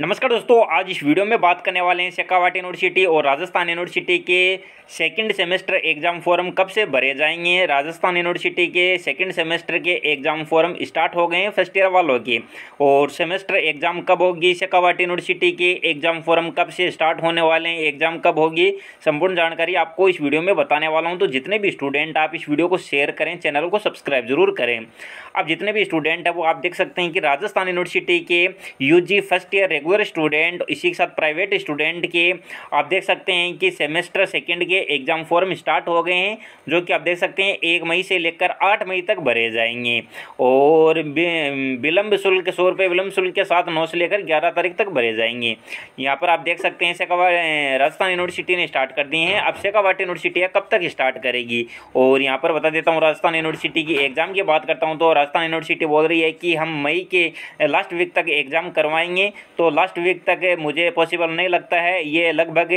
नमस्कार दोस्तों आज इस वीडियो में बात करने वाले हैं शेखावाटी यूनिवर्सिटी और राजस्थान यूनिवर्सिटी के सेकंड सेमेस्टर एग्ज़ाम फॉर्म कब से भरे जाएंगे राजस्थान यूनिवर्सिटी के सेकंड सेमेस्टर के एग्ज़ाम फॉर्म स्टार्ट हो गए हैं फर्स्ट ईयर वालों के और सेमेस्टर एग्ज़ाम कब होगी शेखावाटी यूनिवर्सिटी के एग्ज़ाम फॉर्म कब से स्टार्ट होने वाले हैं एग्ज़ाम कब होगी संपूर्ण जानकारी आपको इस वीडियो में बताने वाला हूँ तो जितने भी स्टूडेंट आप इस वीडियो को शेयर करें चैनल को सब्सक्राइब जरूर करें अब जितने भी स्टूडेंट हैं वो आप देख सकते हैं कि राजस्थान यूनिवर्सिटी के U first year regular student इसी के साथ प्राइवेट स्टूडेंट के आप देख सकते हैं कि सेमेस्टर सेकेंड के एग्ज़ाम फॉर्म स्टार्ट हो गए हैं जो कि आप देख सकते हैं एक मई से लेकर आठ मई तक भरे जाएंगे और विलम्ब शुल्क सौ रुपये विलम्ब शुल्क के साथ नौ से लेकर ग्यारह तारीख तक भरे जाएंगे यहाँ पर आप देख सकते हैं शेखावा राजस्थान यूनिवर्सिटी ने स्टार्ट कर दिए हैं अब सेकावाट यूनिवर्सिटी कब तक स्टार्ट करेगी और यहाँ पर बता देता हूँ राजस्थान यूनिवर्सिटी की एग्ज़ाम की बात करता हूँ तो राजस्थान यूनिवर्सिटी बोल रही है कि हम मई के लास्ट वीक तक एग्ज़ाम करवाएंगे तो लास्ट वीक तक मुझे पॉसिबल नहीं लगता है ये लगभग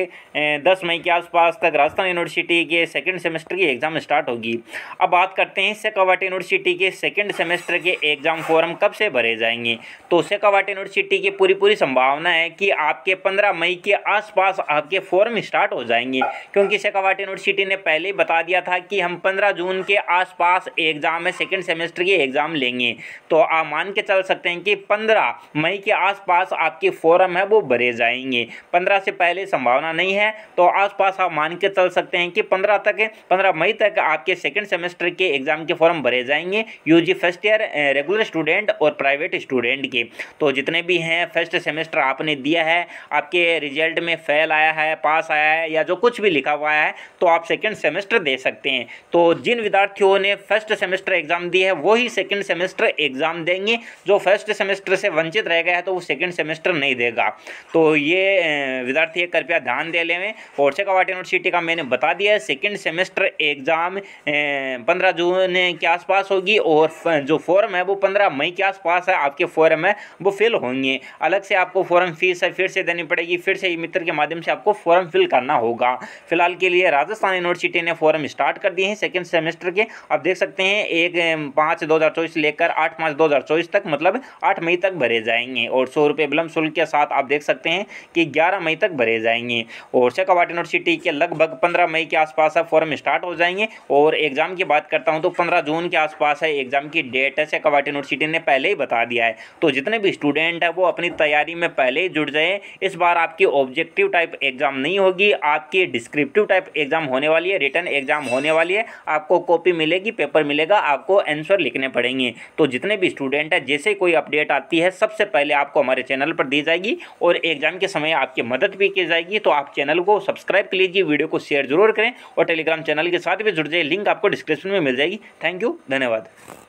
दस मई के आसपास तक राजस्थान यूनिवर्सिटी के सेकेंड सेमेस्टर की एग्ज़ाम स्टार्ट होगी अब बात करते हैं सेकावाट यूनिवर्सिटी के सेकेंड सेमेस्टर के एग्ज़ाम फॉर्म कब से भरे जाएंगे तो सेकावाट यूनिवर्सिटी की पूरी पूरी संभावना है कि आपके पंद्रह मई के आसपास आपके फॉर्म स्टार्ट हो जाएंगे क्योंकि सेकावाट यूनिवर्सिटी ने पहले ही बता दिया था कि हम पंद्रह जून के आसपास एग्ज़ाम है सेकेंड सेमेस्टर की एग्ज़ाम लेंगे तो आप मान के चल सकते हैं कि पंद्रह मई के आसपास आपके के फोरम है वो भरे जाएंगे पंद्रह से पहले संभावना नहीं है तो आसपास आप मान के चल सकते हैं कि पंद्रह तक पंद्रह मई तक आपके सेकेंड सेमेस्टर के एग्जाम के फॉर्म भरे जाएंगे UG first year regular student और प्राइवेट स्टूडेंट के तो जितने भी हैं फर्स्ट सेमेस्टर आपने दिया है आपके रिजल्ट में फेल आया है पास आया है या जो कुछ भी लिखा हुआ है तो आप सेकेंड सेमेस्टर दे सकते हैं तो जिन विद्यार्थियों ने फर्स्ट सेमेस्टर एग्जाम दिए है वही सेकेंड सेमेस्टर एग्जाम देंगे जो फर्स्ट सेमेस्टर से वंचित रह गया है तो वो सेकेंड सेमेस्टर नहीं देगा तो ये विद्यार्थी कृपया ध्यान दे लेवें और शेखावाटी यूनिवर्सिटी का मैंने बता दिया है सेकेंड सेमेस्टर एग्ज़ाम पंद्रह जून के आसपास होगी और जो फॉर्म है वो पंद्रह मई के आसपास है आपके फॉर्म है वो फिल होंगे अलग से आपको फॉर्म फीस है फिर से देनी पड़ेगी फिर से ई मित्र के माध्यम से आपको फॉर्म फिल करना होगा फिलहाल के लिए राजस्थान यूनिवर्सिटी ने फॉर्म स्टार्ट कर दिए हैं सेकेंड सेमेस्टर के आप देख सकते हैं एक पाँच दो लेकर आठ पाँच दो तक मतलब आठ मई तक भरे जाएंगे और सौ रुपये विलम्ब शुल्क के साथ आप देख सकते हैं कि ग्यारह मई तक भरे जाएंगे और शेखावाटी यूनिवर्सिटी के लगभग पंद्रह मई के आसपास अब फॉर्म स्टार्ट हो जाएंगे और एग्ज़ाम की बात करता हूँ तो पंद्रह जून के आसपास है एग्ज़ाम की डेट है शेखावाट यूनिवर्सिटी ने पहले ही बता दिया है तो जितने भी स्टूडेंट हैं वो अपनी तैयारी में पहले ही जुड़ जाए इस बार आपकी ऑब्जेक्टिव टाइप एग्ज़ाम नहीं होगी आपकी डिस्क्रिप्टिव टाइप एग्ज़ाम होने वाली है रिटर्न एग्ज़ाम होने वाली है आपको कॉपी मिलेगी पेपर मिलेगा आपको आंसर लिखने पड़ेंगे तो जितने भी स्टूडेंट हैं जैसे कोई अपडेट आती है सबसे पहले आपको हमारे चैनल पर दी जाएगी और एग्जाम के समय आपकी मदद भी की जाएगी तो आप चैनल को सब्सक्राइब कर लीजिए वीडियो को शेयर जरूर करें और टेलीग्राम चैनल के साथ भी जुड़ जाए लिंक आपको डिस्क्रिप्शन में मिल जाएगी थैंक यू धन्यवाद